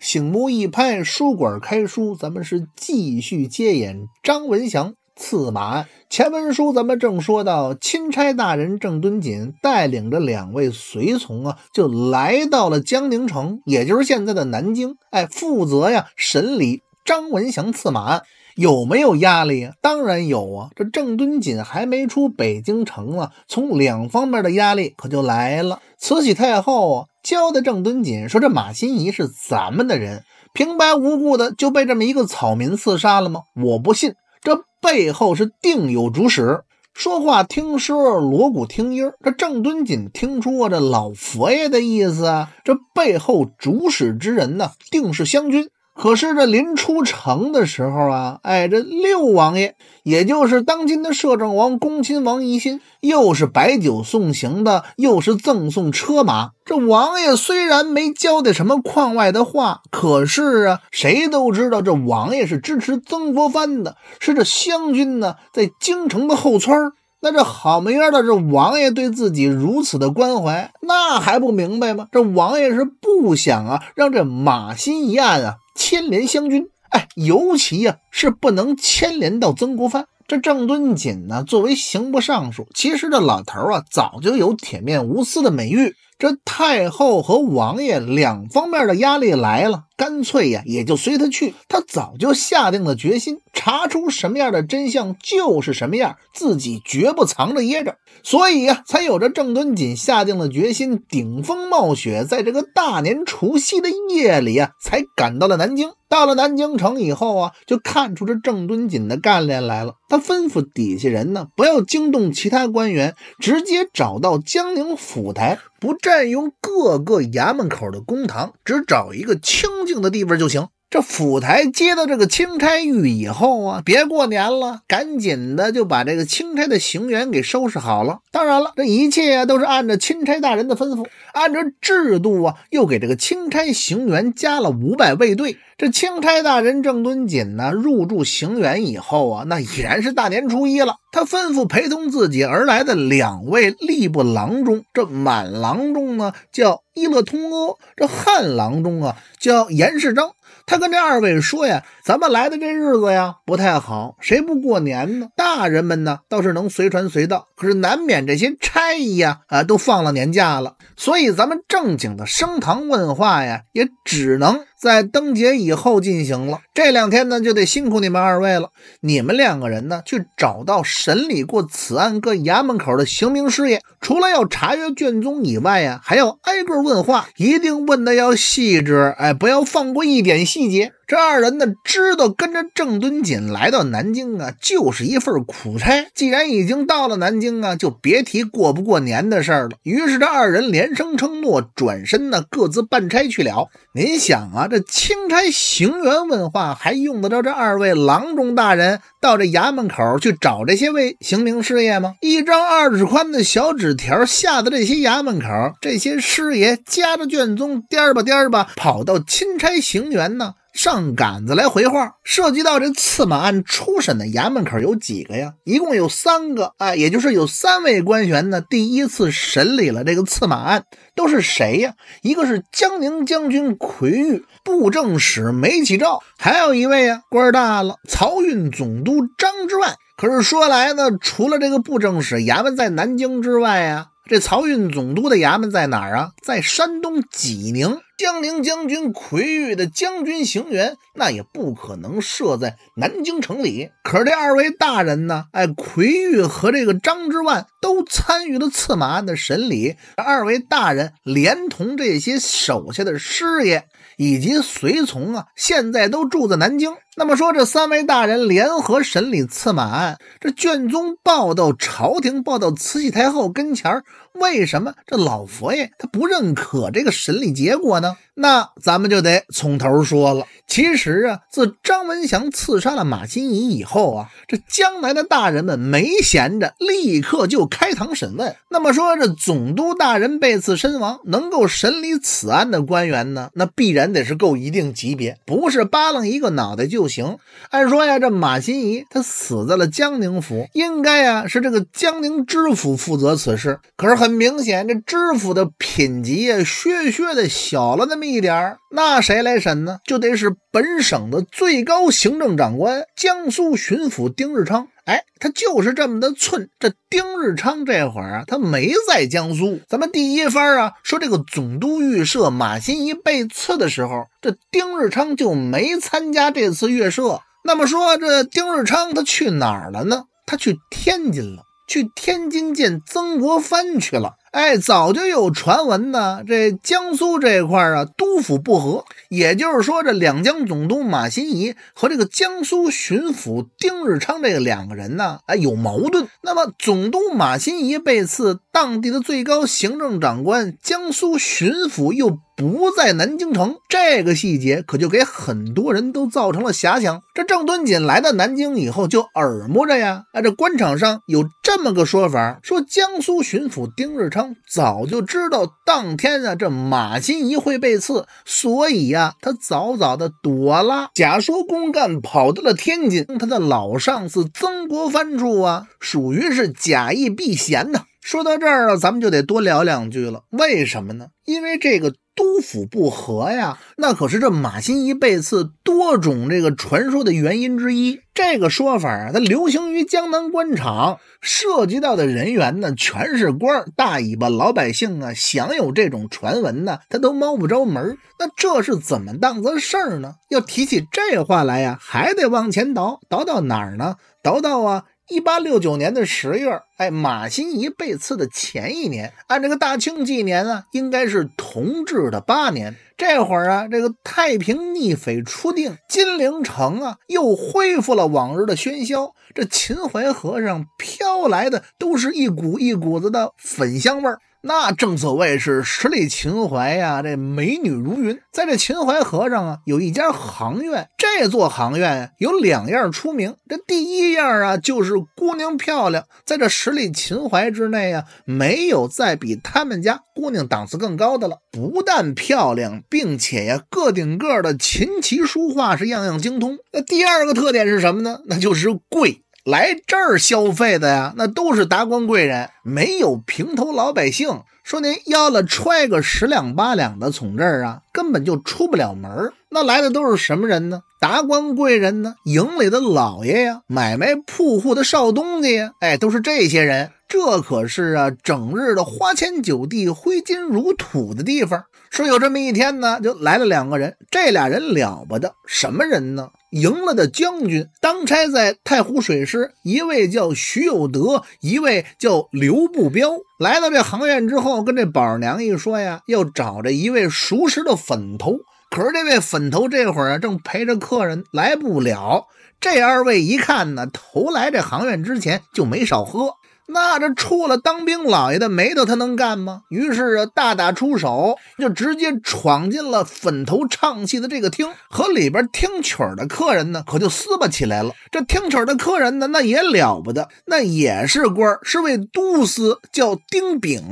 醒目一拍，书馆开书，咱们是继续接演张文祥刺马案前文书。咱们正说到，钦差大人郑敦锦带领着两位随从啊，就来到了江宁城，也就是现在的南京。哎，负责呀审理张文祥刺马案，有没有压力呀？当然有啊！这郑敦锦还没出北京城啊，从两方面的压力可就来了。慈禧太后啊。教的郑敦锦说：“这马新仪是咱们的人，平白无故的就被这么一个草民刺杀了吗？我不信，这背后是定有主使。说话听声，锣鼓听音这郑敦锦听出这老佛爷的意思，啊，这背后主使之人呢，定是湘军。”可是这临出城的时候啊，哎，这六王爷，也就是当今的摄政王恭亲王奕欣，又是摆酒送行的，又是赠送车马。这王爷虽然没交代什么框外的话，可是啊，谁都知道这王爷是支持曾国藩的，是这湘军呢，在京城的后村那这好没缘的，这王爷对自己如此的关怀，那还不明白吗？这王爷是不想啊，让这马新一案啊。牵连湘军，哎，尤其啊是不能牵连到曾国藩。这郑敦锦呢，作为刑部尚书，其实这老头啊，早就有铁面无私的美誉。这太后和王爷两方面的压力来了，干脆呀也就随他去。他早就下定了决心，查出什么样的真相就是什么样，自己绝不藏着掖着。所以呀，才有着郑敦锦下定了决心，顶风冒雪，在这个大年除夕的夜里啊，才赶到了南京。到了南京城以后啊，就看出这郑敦锦的干练来了。他吩咐底下人呢，不要惊动其他官员，直接找到江宁府台。不占用各个衙门口的公堂，只找一个清静的地方就行。这府台接到这个钦差谕以后啊，别过年了，赶紧的就把这个钦差的行辕给收拾好了。当然了，这一切啊都是按照钦差大人的吩咐，按照制度啊，又给这个钦差行员加了五百卫队。这钦差大人郑敦锦呢，入住行辕以后啊，那已然是大年初一了。他吩咐陪同自己而来的两位吏部郎中，这满郎中呢叫伊乐通阿，这汉郎中啊叫严世章。他跟这二位说呀：“咱们来的这日子呀不太好，谁不过年呢？大人们呢倒是能随传随到，可是难免这些差役呀啊都放了年假了，所以咱们正经的升堂问话呀也只能。”在灯节以后进行了，这两天呢就得辛苦你们二位了。你们两个人呢，去找到审理过此案各衙门口的刑名师爷，除了要查阅卷宗以外呀，还要挨个问话，一定问的要细致，哎，不要放过一点细节。这二人呢，知道跟着郑敦锦来到南京啊，就是一份苦差。既然已经到了南京啊，就别提过不过年的事儿了。于是这二人连声承诺，转身呢各自办差去了。您想啊，这钦差行员问话，还用得着这二位郎中大人到这衙门口去找这些位行名师爷吗？一张二指宽的小纸条，下的这些衙门口，这些师爷夹着卷宗，颠吧颠吧跑到钦差行员呢。上杆子来回话，涉及到这刺马案初审的衙门口有几个呀？一共有三个，哎，也就是有三位官员呢，第一次审理了这个刺马案，都是谁呀？一个是江宁将军奎玉，布政使梅启照，还有一位呀，官儿大了，漕运总督张之万。可是说来呢，除了这个布政使衙门在南京之外呀。这漕运总督的衙门在哪儿啊？在山东济宁。江陵将军奎玉的将军行辕，那也不可能设在南京城里。可是这二位大人呢？哎，奎玉和这个张之万都参与了刺马案的审理。这二位大人连同这些手下的师爷以及随从啊，现在都住在南京。那么说，这三位大人联合审理刺马案，这卷宗报到朝廷，报到慈禧太后跟前儿，为什么这老佛爷他不认可这个审理结果呢？那咱们就得从头说了。其实啊，自张文祥刺杀了马新仪以后啊，这江南的大人们没闲着，立刻就开堂审问。那么说这总督大人被刺身亡，能够审理此案的官员呢，那必然得是够一定级别，不是扒楞一个脑袋就行。按说呀，这马新仪他死在了江宁府，应该呀是这个江宁知府负责此事。可是很明显，这知府的品级啊，削削的小。管那么一点儿，那谁来审呢？就得是本省的最高行政长官，江苏巡抚丁日昌。哎，他就是这么的寸。这丁日昌这会儿啊，他没在江苏。咱们第一番啊，说这个总督预设马新贻被刺的时候，这丁日昌就没参加这次遇赦。那么说，这丁日昌他去哪儿了呢？他去天津了，去天津见曾国藩去了。哎，早就有传闻呢。这江苏这块儿啊，督府不和，也就是说，这两江总督马新贻和这个江苏巡抚丁日昌这个两个人呢，哎，有矛盾。那么，总督马新贻被刺，当地的最高行政长官江苏巡抚又不在南京城，这个细节可就给很多人都造成了遐想。这郑敦锦来到南京以后，就耳摸着呀，哎，这官场上有这么个说法，说江苏巡抚丁日昌。早就知道当天啊，这马新贻会被刺，所以呀，他早早的躲了，假说公干跑到了天津，他的老上司曾国藩处啊，属于是假意避嫌呢。说到这儿啊，咱们就得多聊两句了，为什么呢？因为这个。督府不和呀，那可是这马新贻被刺多种这个传说的原因之一。这个说法啊，它流行于江南官场，涉及到的人员呢，全是官儿，大尾巴老百姓啊，想有这种传闻呢，他都猫不着门那这是怎么档子事儿呢？要提起这话来呀，还得往前倒，倒到哪儿呢？倒到啊。一八六九年的十月，哎，马新贻被刺的前一年，按这个大清纪年呢，应该是同治的八年。这会儿啊，这个太平逆匪初定，金陵城啊又恢复了往日的喧嚣。这秦淮河上飘来的都是一股一股子的粉香味儿。那正所谓是十里秦淮呀，这美女如云，在这秦淮河上啊，有一家行院。这座行院有两样出名，这第一样啊，就是姑娘漂亮，在这十里秦淮之内啊，没有再比他们家姑娘档次更高的了。不但漂亮，并且呀，个顶个的琴棋书画是样样精通。那第二个特点是什么呢？那就是贵。来这儿消费的呀，那都是达官贵人，没有平头老百姓。说您要了揣个十两八两的从这儿啊，根本就出不了门。那来的都是什么人呢？达官贵人呢？营里的老爷呀，买卖铺户的少东家呀，哎，都是这些人。这可是啊，整日的花天酒地、挥金如土的地方。说有这么一天呢，就来了两个人。这俩人了不得，什么人呢？赢了的将军，当差在太湖水师，一位叫徐有德，一位叫刘步彪。来到这行院之后，跟这宝儿娘一说呀，要找着一位熟识的粉头。可是这位粉头这会儿啊，正陪着客人，来不了。这二位一看呢，头来这行院之前就没少喝。那这出了当兵老爷的眉头，他能干吗？于是大打出手，就直接闯进了粉头唱戏的这个厅，和里边听曲的客人呢，可就撕巴起来了。这听曲的客人呢，那也了不得，那也是官，是位都司，叫丁炳。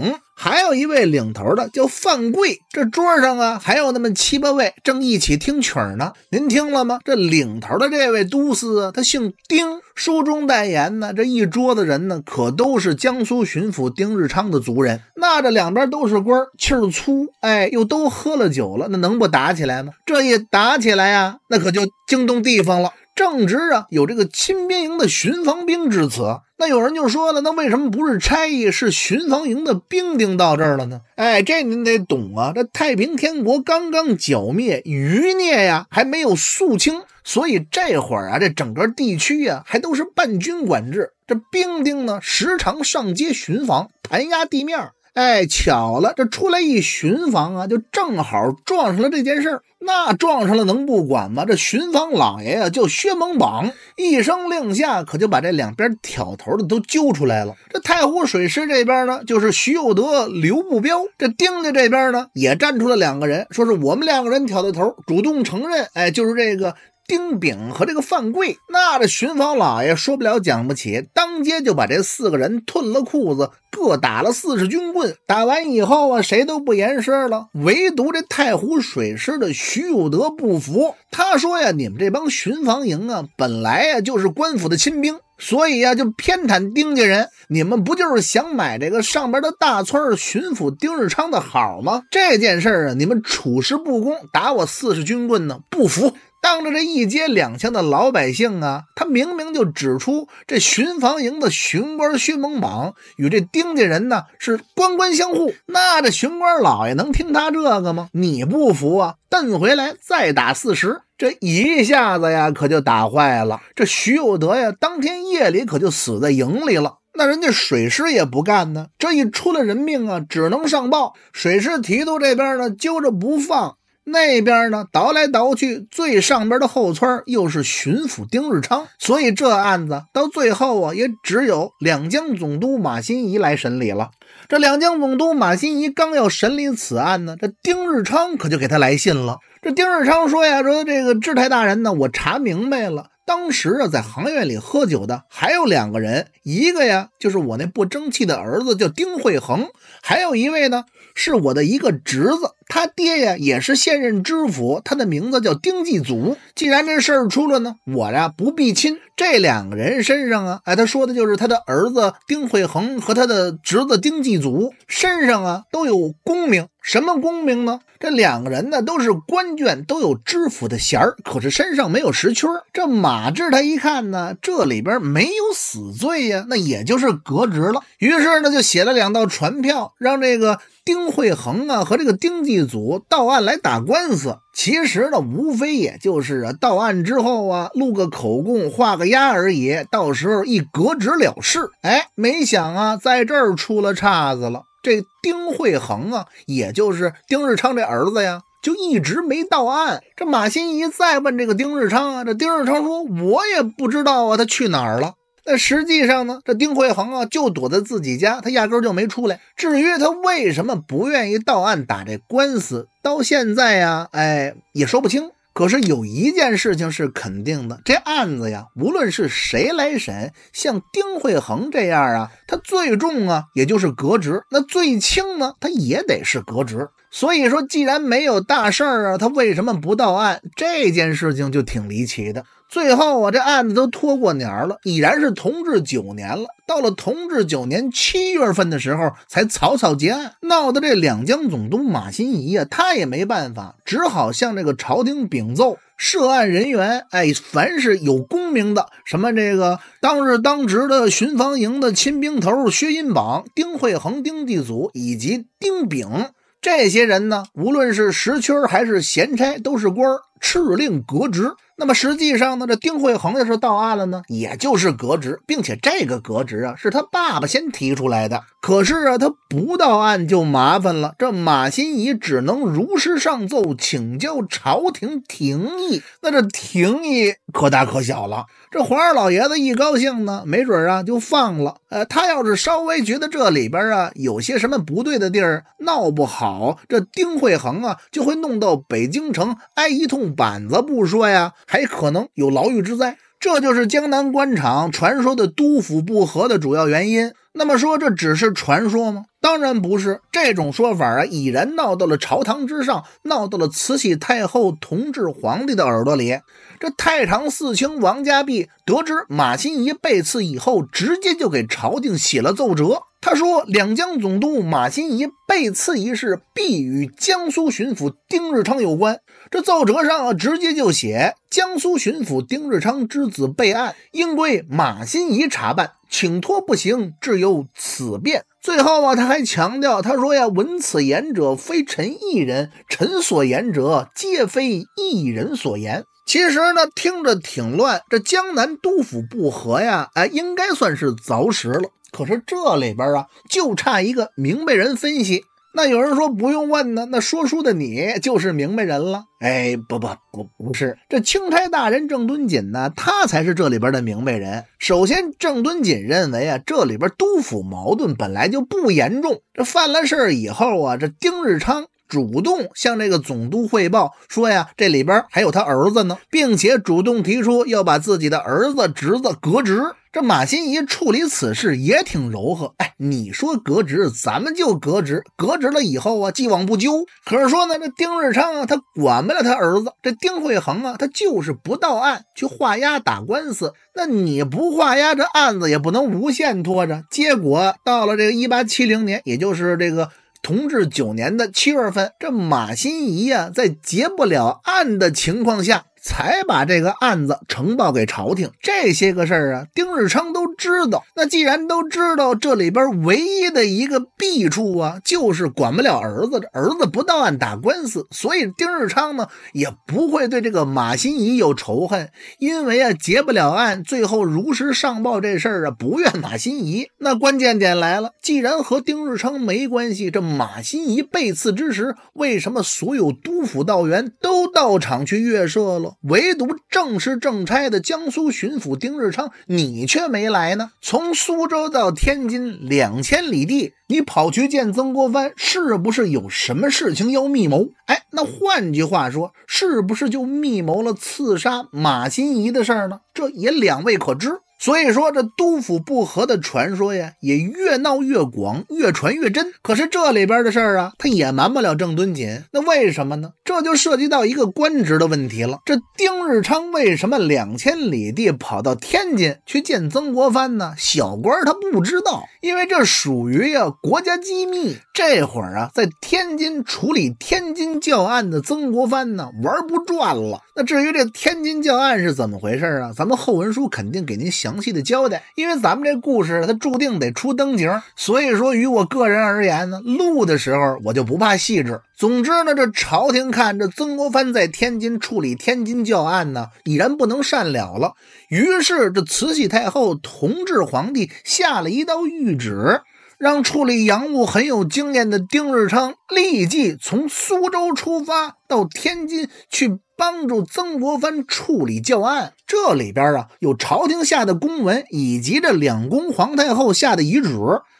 还有一位领头的叫范贵，这桌上啊还有那么七八位正一起听曲呢。您听了吗？这领头的这位都司，他姓丁，书中代言呢。这一桌子人呢，可都是江苏巡抚丁日昌的族人。那这两边都是官，气儿粗，哎，又都喝了酒了，那能不打起来吗？这一打起来呀，那可就惊动地方了。正值啊，有这个亲兵营的巡防兵至此。那有人就说了，那为什么不是差役，是巡防营的兵丁到这儿了呢？哎，这您得懂啊，这太平天国刚刚剿灭余孽呀，还没有肃清，所以这会儿啊，这整个地区呀，还都是半军管制。这兵丁呢，时常上街巡防，弹压地面哎，巧了，这出来一巡防啊，就正好撞上了这件事儿。那撞上了能不管吗？这巡防老爷啊叫薛梦榜，一声令下，可就把这两边挑头的都揪出来了。这太湖水师这边呢，就是徐有德、刘步彪；这丁家这边呢，也站出了两个人，说是我们两个人挑的头，主动承认。哎，就是这个。丁丙和这个范贵，那这巡防老爷说不了，讲不起，当街就把这四个人吞了裤子，各打了四十军棍。打完以后啊，谁都不言声了，唯独这太湖水师的徐有德不服。他说呀：“你们这帮巡防营啊，本来呀就是官府的亲兵，所以呀就偏袒丁家人。你们不就是想买这个上边的大村巡抚丁日昌的好吗？这件事啊，你们处事不公，打我四十军棍呢，不服。”当着这一街两巷的老百姓啊，他明明就指出这巡防营的巡官薛猛猛与这丁家人呢是官官相护，那这巡官老爷能听他这个吗？你不服啊，瞪回来再打四十，这一下子呀可就打坏了。这徐有德呀，当天夜里可就死在营里了。那人家水师也不干呢，这一出了人命啊，只能上报水师提督这边呢揪着不放。那边呢，倒来倒去，最上边的后村又是巡抚丁日昌，所以这案子到最后啊，也只有两江总督马新贻来审理了。这两江总督马新贻刚要审理此案呢，这丁日昌可就给他来信了。这丁日昌说呀，说这个知泰大人呢，我查明白了，当时啊在行院里喝酒的还有两个人，一个呀就是我那不争气的儿子叫丁惠恒，还有一位呢是我的一个侄子。他爹呀，也是现任知府，他的名字叫丁继祖。既然这事儿出了呢，我呀不避亲，这两个人身上啊，哎，他说的就是他的儿子丁惠恒和他的侄子丁继祖身上啊都有功名。什么功名呢？这两个人呢都是官眷，都有知府的衔儿，可是身上没有实缺儿。这马志他一看呢，这里边没有死罪呀，那也就是革职了。于是呢，就写了两道传票，让这个。丁惠恒啊，和这个丁继祖到案来打官司，其实呢，无非也就是啊，到案之后啊，录个口供，画个押而已，到时候一革职了事。哎，没想啊，在这儿出了岔子了。这丁惠恒啊，也就是丁日昌这儿子呀，就一直没到案。这马心怡再问这个丁日昌啊，这丁日昌说，我也不知道啊，他去哪儿了。那实际上呢，这丁惠恒啊，就躲在自己家，他压根儿就没出来。至于他为什么不愿意到案打这官司，到现在呀，哎，也说不清。可是有一件事情是肯定的，这案子呀，无论是谁来审，像丁惠恒这样啊，他最重啊，也就是革职；那最轻呢，他也得是革职。所以说，既然没有大事儿啊，他为什么不到案？这件事情就挺离奇的。最后啊，这案子都拖过年儿了，已然是同治九年了。到了同治九年七月份的时候，才草草结案。闹的这两江总督马新贻啊，他也没办法，只好向这个朝廷禀奏涉案人员。哎，凡是有功名的，什么这个当日当值的巡防营的亲兵头薛荫榜、丁会恒、丁继祖以及丁炳这些人呢，无论是实缺还是闲差，都是官儿，敕令革职。那么实际上呢，这丁惠恒要是到案了呢，也就是革职，并且这个革职啊是他爸爸先提出来的。可是啊，他不到案就麻烦了，这马新贻只能如实上奏，请教朝廷廷议。那这廷议可大可小了。这黄二老爷子一高兴呢，没准啊就放了。呃，他要是稍微觉得这里边啊有些什么不对的地儿，闹不好这丁惠恒啊就会弄到北京城挨一通板子不说呀，还可能有牢狱之灾。这就是江南官场传说的督府不和的主要原因。那么说，这只是传说吗？当然不是。这种说法啊，已然闹到了朝堂之上，闹到了慈禧太后、同治皇帝的耳朵里。这太常寺卿王家弼得知马新贻被刺以后，直接就给朝廷写了奏折。他说，两江总督马新贻被刺一事，必与江苏巡抚丁日昌有关。这奏折上啊，直接就写江苏巡抚丁日昌之子被案，应归马新贻查办，请托不行，只有此变。最后啊，他还强调，他说呀：“闻此言者非臣一人，臣所言者皆非一人所言。”其实呢，听着挺乱。这江南督府不和呀，哎，应该算是凿实了。可是这里边啊，就差一个明白人分析。那有人说不用问呢，那说书的你就是明白人了。哎，不不不，不是，这钦差大人郑敦锦呢，他才是这里边的明白人。首先，郑敦锦认为啊，这里边督府矛盾本来就不严重。这犯了事以后啊，这丁日昌主动向这个总督汇报说呀，这里边还有他儿子呢，并且主动提出要把自己的儿子侄子革职。这马新仪处理此事也挺柔和，哎，你说革职，咱们就革职。革职了以后啊，既往不咎。可是说呢，这丁日昌啊，他管不了他儿子，这丁慧恒啊，他就是不到案去画押打官司。那你不画押，这案子也不能无限拖着。结果到了这个一八七零年，也就是这个同治九年的七月份，这马新仪啊，在结不了案的情况下。才把这个案子呈报给朝廷，这些个事儿啊，丁日昌都知道。那既然都知道，这里边唯一的一个弊处啊，就是管不了儿子，儿子不到案打官司，所以丁日昌呢也不会对这个马新贻有仇恨，因为啊结不了案，最后如实上报这事儿啊，不怨马新贻。那关键点来了，既然和丁日昌没关系，这马新贻被刺之时，为什么所有督府道员都到场去阅社了？唯独正式正差的江苏巡抚丁日昌，你却没来呢。从苏州到天津两千里地，你跑去见曾国藩，是不是有什么事情要密谋？哎，那换句话说，是不是就密谋了刺杀马新贻的事儿呢？这也两未可知。所以说这督府不和的传说呀，也越闹越广，越传越真。可是这里边的事儿啊，他也瞒不了郑敦锦。那为什么呢？这就涉及到一个官职的问题了。这丁日昌为什么两千里地跑到天津去见曾国藩呢？小官他不知道，因为这属于呀国家机密。这会儿啊，在天津处理天津教案的曾国藩呢，玩不转了。那至于这天津教案是怎么回事啊？咱们后文书肯定给您讲。详细的交代，因为咱们这故事它注定得出灯节，所以说于我个人而言呢，录的时候我就不怕细致。总之呢，这朝廷看着曾国藩在天津处理天津教案呢，已然不能善了了，于是这慈禧太后同治皇帝下了一道谕旨，让处理洋务很有经验的丁日昌立即从苏州出发到天津去。帮助曾国藩处理教案，这里边啊有朝廷下的公文，以及这两宫皇太后下的遗旨，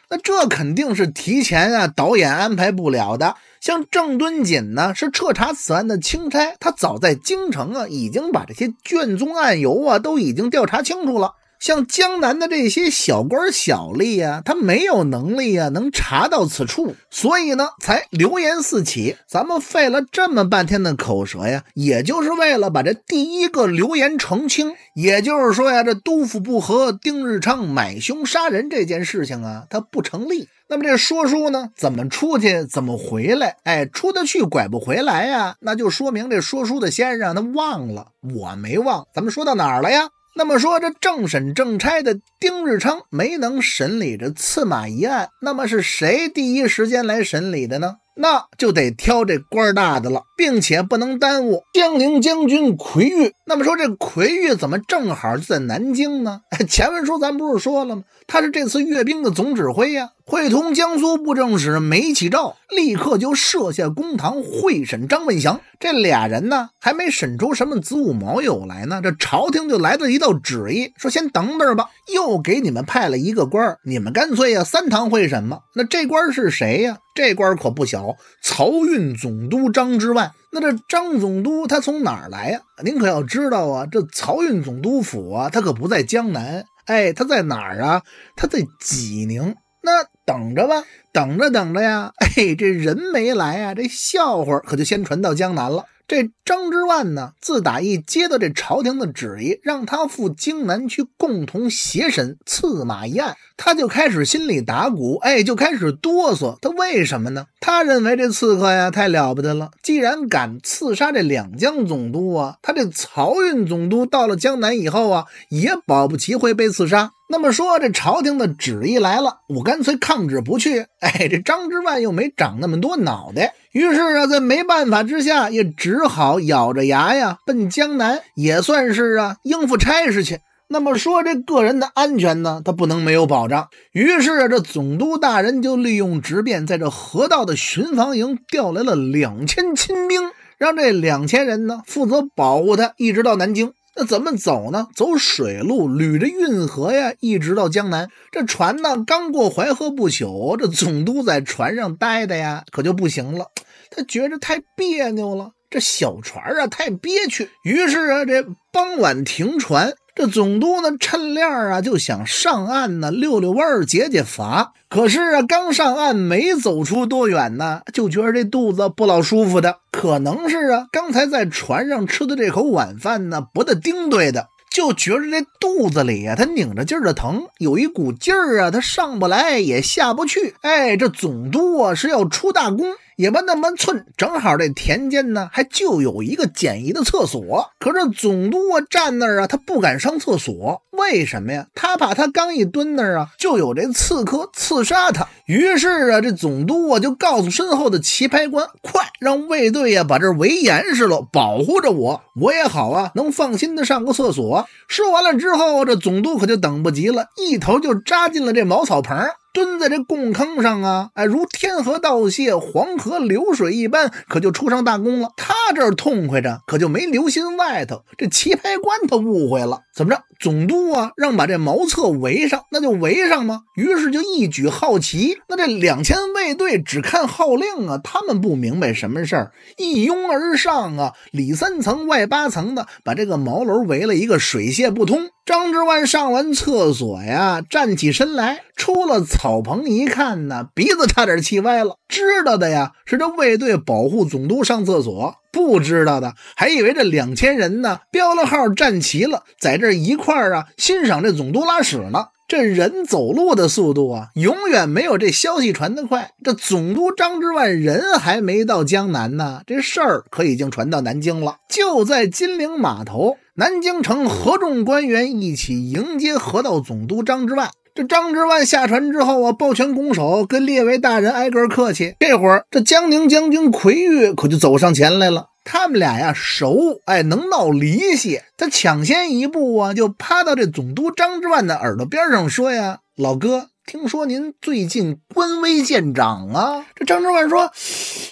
那这肯定是提前啊导演安排不了的。像郑敦锦呢，是彻查此案的钦差，他早在京城啊已经把这些卷宗案由啊都已经调查清楚了。像江南的这些小官小吏啊，他没有能力呀，能查到此处，所以呢，才流言四起。咱们费了这么半天的口舌呀，也就是为了把这第一个流言澄清。也就是说呀，这都府不和、丁日昌买凶杀人这件事情啊，它不成立。那么这说书呢，怎么出去，怎么回来？哎，出得去，拐不回来呀？那就说明这说书的先生他忘了，我没忘。咱们说到哪儿了呀？那么说，这正审正差的丁日昌没能审理这刺马一案，那么是谁第一时间来审理的呢？那就得挑这官儿大的了，并且不能耽误江宁将军奎玉。那么说，这魁玉怎么正好就在南京呢？前文书咱不是说了吗？他是这次阅兵的总指挥呀。会同江苏布政使梅启照，立刻就设下公堂会审张文祥。这俩人呢，还没审出什么子午卯酉来呢，这朝廷就来了一道旨意，说先等等吧。又给你们派了一个官儿，你们干脆呀三堂会审嘛。那这官是谁呀？这官可不小，漕运总督张之万。那这张总督他从哪儿来呀？您可要知道啊，这漕运总督府啊，他可不在江南，哎，他在哪儿啊？他在济宁。那等着吧，等着等着呀，哎，这人没来啊，这笑话可就先传到江南了。这张之万呢，自打一接到这朝廷的旨意，让他赴荆南去共同协审刺马一案，他就开始心里打鼓，哎，就开始哆嗦。他为什么呢？他认为这刺客呀太了不得了，既然敢刺杀这两江总督啊，他这漕运总督到了江南以后啊，也保不齐会被刺杀。那么说，这朝廷的旨意来了，我干脆抗旨不去。哎，这张之万又没长那么多脑袋，于是啊，在没办法之下，也只好咬着牙呀，奔江南，也算是啊，应付差事去。那么说，这个人的安全呢，他不能没有保障。于是啊，这总督大人就利用直变，在这河道的巡防营调来了两千亲兵，让这两千人呢，负责保护他，一直到南京。那怎么走呢？走水路，捋着运河呀，一直到江南。这船呢，刚过淮河不久，这总督在船上待的呀，可就不行了。他觉着太别扭了，这小船啊太憋屈。于是啊，这傍晚停船。这总督呢，趁亮啊，就想上岸呢，溜溜弯儿，解解乏。可是啊，刚上岸没走出多远呢，就觉着这肚子不老舒服的。可能是啊，刚才在船上吃的这口晚饭呢，不大丁对的，就觉着这肚子里呀，它拧着劲儿的疼，有一股劲儿啊，它上不来也下不去。哎，这总督啊，是要出大功。也不那么寸，正好这田间呢，还就有一个简易的厕所。可是总督啊，站那儿啊，他不敢上厕所，为什么呀？他怕他刚一蹲那儿啊，就有这刺客刺杀他。于是啊，这总督啊，就告诉身后的棋牌官：“快让卫队呀，把这儿围严实了，保护着我，我也好啊，能放心的上个厕所。”说完了之后，这总督可就等不及了，一头就扎进了这茅草棚。蹲在这贡坑上啊，哎，如天河道泻，黄河流水一般，可就出上大功了。他这儿痛快着，可就没留心外头。这棋牌官他误会了，怎么着？总督啊，让把这茅厕围上，那就围上嘛。于是就一举好奇。那这两千卫队只看号令啊，他们不明白什么事儿，一拥而上啊，里三层外八层的，把这个茅楼围了一个水泄不通。张之万上完厕所呀，站起身来，出了草棚一看呢，鼻子差点气歪了。知道的呀，是这卫队保护总督上厕所；不知道的，还以为这两千人呢，标了号站齐了，在这一块儿啊，欣赏这总督拉屎呢。这人走路的速度啊，永远没有这消息传得快。这总督张之万人还没到江南呢，这事儿可已经传到南京了。就在金陵码头，南京城合众官员一起迎接河道总督张之万。这张之万下船之后，啊，抱拳拱手，跟列位大人挨个客气。这会儿，这江宁将军奎玉可就走上前来了。他们俩呀熟，哎，能闹离析。他抢先一步啊，就趴到这总督张之万的耳朵边上说呀：“老哥，听说您最近官威渐长啊。”这张之万说：“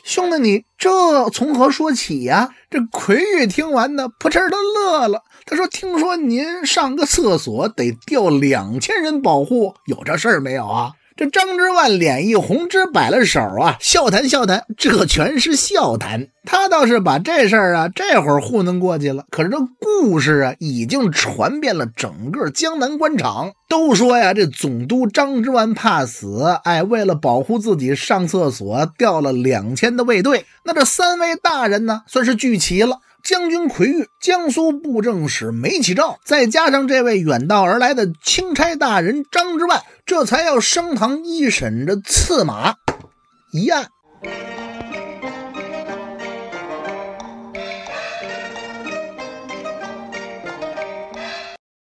兄弟，你这从何说起呀？”这奎玉听完呢，扑哧的乐了。他说：“听说您上个厕所得调两千人保护，有这事儿没有啊？”这张之万脸一红，直摆了手啊，笑谈笑谈，这全是笑谈。他倒是把这事儿啊，这会儿糊弄过去了。可是这故事啊，已经传遍了整个江南官场，都说呀，这总督张之万怕死，哎，为了保护自己上厕所，调了两千的卫队。那这三位大人呢，算是聚齐了。将军魁玉、江苏布政使梅启照，再加上这位远道而来的钦差大人张之万，这才要升堂一审这刺马一案。